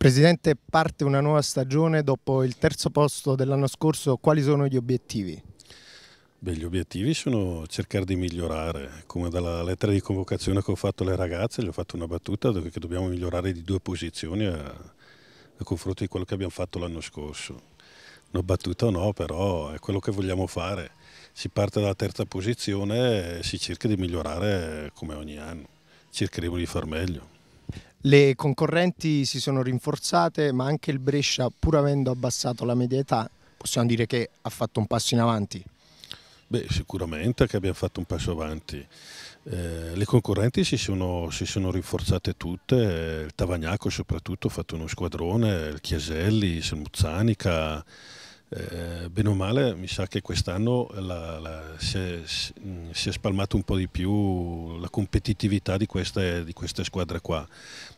Presidente, parte una nuova stagione dopo il terzo posto dell'anno scorso, quali sono gli obiettivi? Beh, gli obiettivi sono cercare di migliorare, come dalla lettera di convocazione che ho fatto alle ragazze, gli ho fatto una battuta che dobbiamo migliorare di due posizioni a, a confronto di quello che abbiamo fatto l'anno scorso. Una battuta no, però è quello che vogliamo fare. Si parte dalla terza posizione e si cerca di migliorare come ogni anno. Cercheremo di far meglio. Le concorrenti si sono rinforzate, ma anche il Brescia, pur avendo abbassato la media età, possiamo dire che ha fatto un passo in avanti. Beh, sicuramente che abbiamo fatto un passo avanti. Eh, le concorrenti si sono, si sono rinforzate tutte, il Tavagnaco soprattutto ha fatto uno squadrone, il Chieselli, Selmuzzanica, eh, bene o male mi sa che quest'anno la, la, si, è, si, è, spalmato un po' di più la competitività di queste, di queste squadre qua.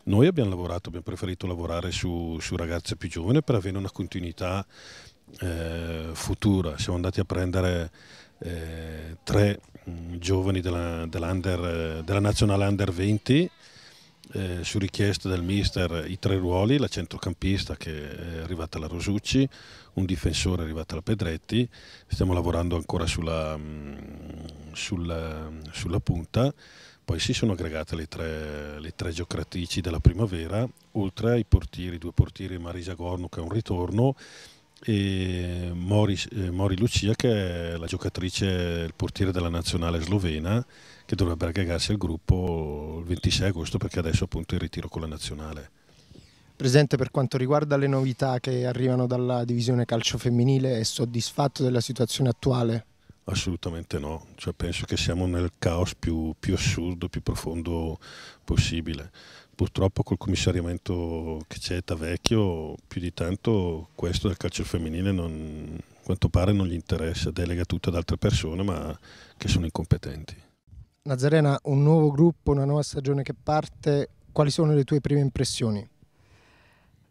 Noi abbiamo lavorato, abbiamo preferito lavorare su, su ragazze più giovani per avere una continuità eh, futura. Siamo andati a prendere eh, tre mh, mm, giovani della, della, della nazionale under 20 eh, su richiesta del mister i tre ruoli, la centrocampista che è arrivata alla Rosucci, un difensore è arrivato alla Pedretti, stiamo lavorando ancora sulla, mm, sulla, sulla punta, poi si sono aggregate le tre, le tre, giocatrici della primavera, oltre ai portieri, due portieri Marisa Gorno che è un ritorno e Mori, eh, Mori, Lucia che è la giocatrice, il portiere della nazionale slovena che dovrebbe aggregarsi al gruppo il 26 agosto perché adesso appunto è in ritiro con la nazionale. Presidente, per quanto riguarda le novità che arrivano dalla divisione calcio femminile, è soddisfatto della situazione attuale? Assolutamente no, cioè, penso che siamo nel caos più, più assurdo, più profondo possibile. Purtroppo col commissariamento che c'è da vecchio, più di tanto questo del calcio femminile non, a quanto pare non gli interessa, delega tutto ad altre persone ma che sono incompetenti. Nazarena, un nuovo gruppo, una nuova stagione che parte, quali sono le tue prime impressioni?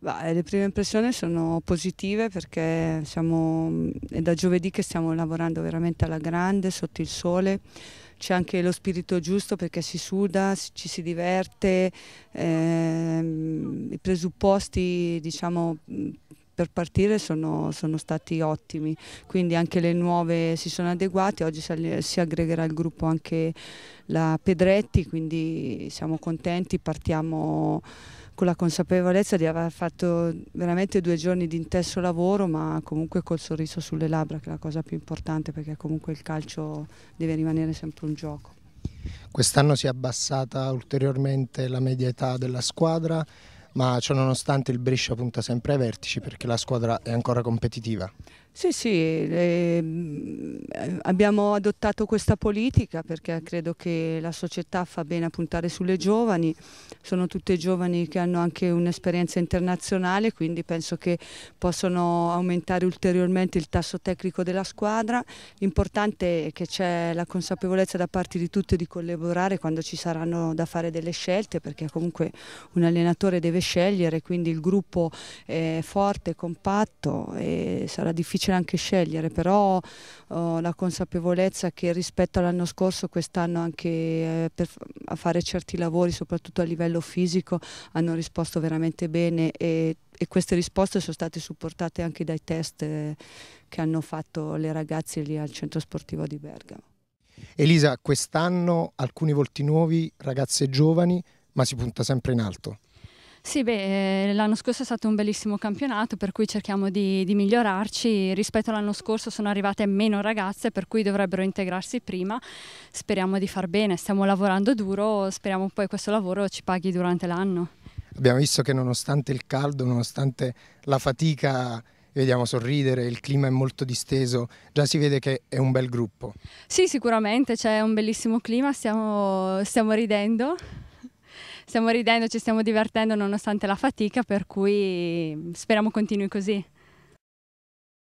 Beh, le prime impressioni sono positive perché siamo, mm, è da giovedì che stiamo lavorando veramente alla grande, sotto il sole. C'è anche lo spirito giusto perché si suda, ci si diverte, ehm, i presupposti diciamo, mm, per partire sono, sono, stati ottimi, quindi anche le nuove si sono adeguate, oggi si aggregherà al gruppo anche la Pedretti, quindi siamo contenti, partiamo con la consapevolezza di aver fatto veramente due giorni di intenso lavoro, ma comunque col sorriso sulle labbra, che è la cosa più importante, perché comunque il calcio deve rimanere sempre un gioco. Quest'anno si è abbassata ulteriormente la media età della squadra, ma ciò nonostante il Brescia punta sempre ai vertici perché la squadra è ancora competitiva. Sì, sì, eh, eh, abbiamo adottato questa politica perché credo che la società fa bene a puntare sulle giovani, sono tutte giovani che hanno anche un'esperienza internazionale, quindi penso che possono aumentare ulteriormente il tasso tecnico della squadra. L'importante è che c'è la consapevolezza da parte di tutte di collaborare quando ci saranno da fare delle scelte, perché comunque un allenatore deve scegliere, quindi il gruppo è forte, compatto e sarà difficile anche scegliere, però eh, la consapevolezza che rispetto all'anno scorso quest'anno anche eh, per, fare certi lavori soprattutto a livello fisico hanno risposto veramente bene e, e queste risposte sono state supportate anche dai test eh, che hanno fatto le ragazze lì al centro sportivo di Bergamo. Elisa, quest'anno alcuni volti nuovi, ragazze giovani, ma si punta sempre in alto. Sì, beh, eh, l'anno scorso è stato un bellissimo campionato, per cui cerchiamo di, di migliorarci. Rispetto all'anno scorso sono arrivate meno ragazze, per cui dovrebbero integrarsi prima. Speriamo di far bene, stiamo lavorando duro, speriamo poi questo lavoro ci paghi durante l'anno. Abbiamo visto che nonostante il caldo, nonostante la fatica vediamo sorridere, il clima è molto disteso, già si vede che è un bel gruppo. Sì, sicuramente, c'è un bellissimo clima, stiamo, stiamo ridendo stiamo ridendo, ci stiamo divertendo nonostante la fatica, per cui speriamo continui così.